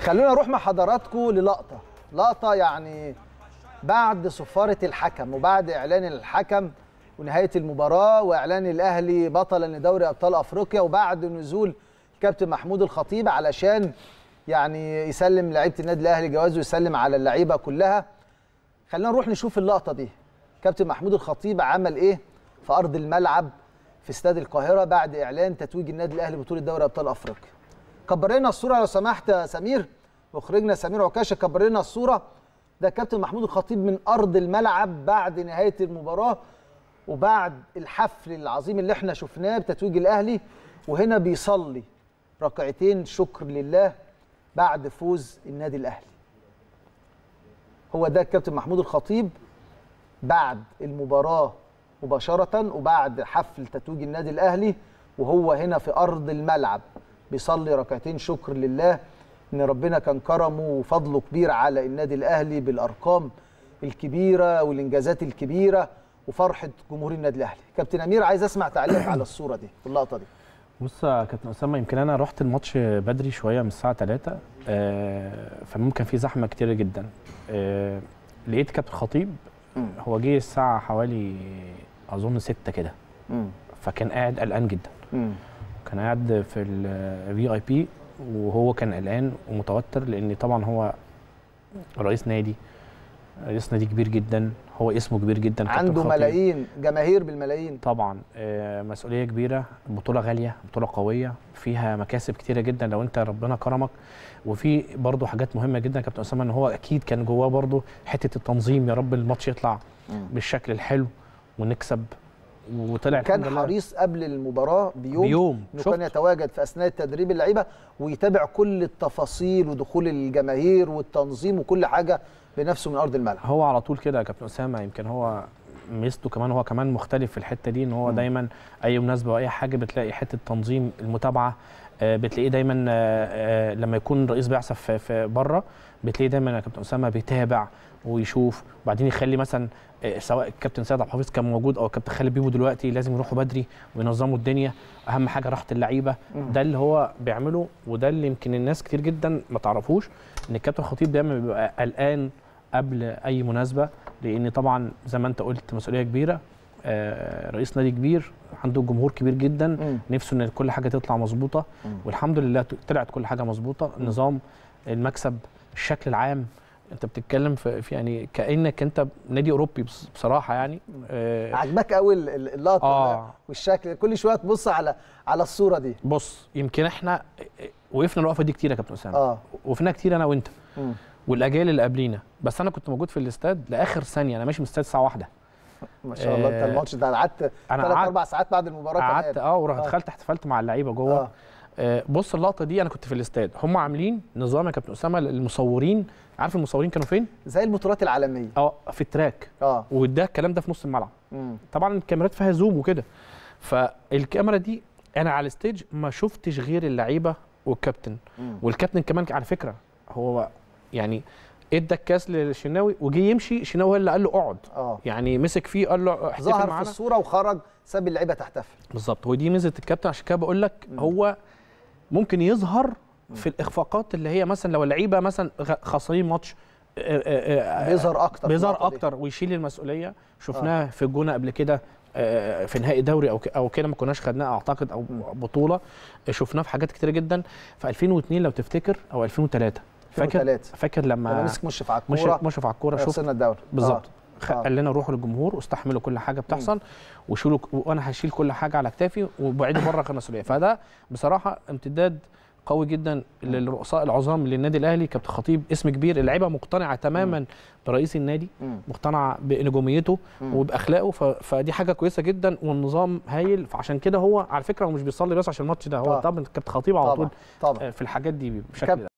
خلونا نروح مع حضراتكم للقطه لقطه يعني بعد صفاره الحكم وبعد اعلان الحكم ونهايه المباراه واعلان الاهلي بطلا لدوري ابطال افريقيا وبعد نزول كابتن محمود الخطيب علشان يعني يسلم لعيبه النادي الاهلي جوازه ويسلم على اللعيبه كلها خلينا نروح نشوف اللقطه دي كابتن محمود الخطيب عمل ايه في ارض الملعب في استاد القاهره بعد اعلان تتويج النادي الاهلي بطوله دوري ابطال افريقيا كبر لنا الصوره لو سمحت يا سمير مخرجنا سمير عكاشه كبر لنا الصوره ده كابتن محمود الخطيب من ارض الملعب بعد نهايه المباراه وبعد الحفل العظيم اللي احنا شفناه بتتويج الاهلي وهنا بيصلي ركعتين شكر لله بعد فوز النادي الاهلي هو ده الكابتن محمود الخطيب بعد المباراه مباشره وبعد حفل تتويج النادي الاهلي وهو هنا في ارض الملعب بيصلي ركعتين شكر لله ان ربنا كان كرمه وفضله كبير على النادي الاهلي بالارقام الكبيره والانجازات الكبيره وفرحه جمهور النادي الاهلي كابتن امير عايز اسمع تعليق على الصوره دي واللقطه دي بص يا كابتن اسامه يمكن انا رحت الماتش بدري شويه من الساعه 3 آه، فممكن في زحمه كتير جدا آه، لقيت كابتن خطيب هو جه الساعه حوالي اظن 6 كده فكان قاعد قلقان جدا كان قاعد في الفي اي بي وهو كان قلقان ومتوتر لان طبعا هو رئيس نادي رئيس نادي كبير جدا هو اسمه كبير جدا عنده ملايين جماهير بالملايين طبعا آه، مسؤوليه كبيره بطوله غاليه بطوله قويه فيها مكاسب كتيره جدا لو انت ربنا كرمك وفي برضه حاجات مهمه جدا كابتن اسامه ان هو اكيد كان جواه برضه حته التنظيم يا رب الماتش يطلع بالشكل الحلو ونكسب وطلع كان حريص قبل المباراه بيوم, بيوم. انه كان يتواجد في اثناء تدريب اللعيبه ويتابع كل التفاصيل ودخول الجماهير والتنظيم وكل حاجه بنفسه من ارض الملعب هو على طول كده يا كابتن اسامه يمكن هو ميزته كمان هو كمان مختلف في الحته دي ان هو دايما اي مناسبه واي حاجه بتلاقي حته تنظيم المتابعه آه، بتلاقيه دايما آه، آه، لما يكون رئيس بعثه في, في بره بتلاقيه دايما يا كابتن اسامه بيتابع ويشوف وبعدين يخلي مثلا سواء الكابتن سيد عبد الحفيظ كان موجود او الكابتن خالد بيبو دلوقتي لازم يروحوا بدري وينظموا الدنيا اهم حاجه راحه اللعيبه ده اللي هو بيعمله وده اللي يمكن الناس كتير جدا ما تعرفوش ان الكابتن خطيب دايما بيبقى قلقان قبل اي مناسبه لان طبعا زي ما انت قلت مسؤوليه كبيره آه، رئيس نادي كبير عنده جمهور كبير جدا م. نفسه ان كل حاجه تطلع مظبوطه والحمد لله طلعت كل حاجه مظبوطه النظام المكسب الشكل العام انت بتتكلم في يعني كانك انت نادي اوروبي بصراحه يعني آه عجبك قوي اللقطه آه والشكل كل شويه تبص على على الصوره دي بص يمكن احنا آه، وقفنا الوقفه دي كتير يا كابتن اسامه آه وقفناها كتير انا وانت مم. والاجيال اللي قبلينا بس انا كنت موجود في الاستاد لاخر ثانيه انا ماشي من الاستاد الساعه واحدة ما شاء الله انت الماتش ده قعدت ثلاث اربع ساعات بعد المباراه قعدت اه ورحت آه. دخلت احتفلت مع اللعيبه جوه آه. آه بص اللقطه دي انا كنت في الاستاد هم عاملين نظام يا كابتن اسامه المصورين عارف المصورين كانوا فين زي البطولات العالميه اه في التراك اه وده الكلام ده في نص الملعب مم. طبعا الكاميرات فيها زوم وكده فالكاميرا دي انا على الستيج ما شفتش غير اللعيبه والكابتن مم. والكابتن كمان على فكره هو يعني ادى الكاس للشناوي وجي يمشي شناوي هو اللي قال له اقعد اه يعني مسك فيه قال له احتفل ظهر معنا. في الصوره وخرج ساب اللعيبه تحتفل بالظبط ودي ميزه الكابتن عشان كده بقول لك هو ممكن يظهر في الاخفاقات اللي هي مثلا لو اللعيبه مثلا خسرين ماتش آه، آه، آه، بيظهر اكتر بيظهر اكتر ويشيل المسؤوليه شفناها آه. في الجونه قبل كده في نهائي دوري او او كده ما كناش خدناه اعتقد او بطوله شفناه في حاجات كتير جدا في 2002 لو تفتكر او 2003 فاكر فاكر لما, مسك مشرف على الكوره مشرف على الكوره شوف الدوري بالظبط اه. آه. قال لنا روحوا للجمهور واستحملوا كل حاجه بتحصل وشيلوا وانا هشيل كل حاجه على كتافي وبعيد بره المسؤوليه فده بصراحه امتداد قوي جدا للرؤساء العظام للنادي الاهلي كابتن خطيب اسم كبير اللعيبه مقتنعه تماما م. برئيس النادي مقتنعه بنجوميته وباخلاقه فدي حاجه كويسه جدا والنظام هايل فعشان كده هو على فكره هو مش بيصلي بس عشان الماتش ده هو طبعا كابتن خطيب على طول في الحاجات دي بشكل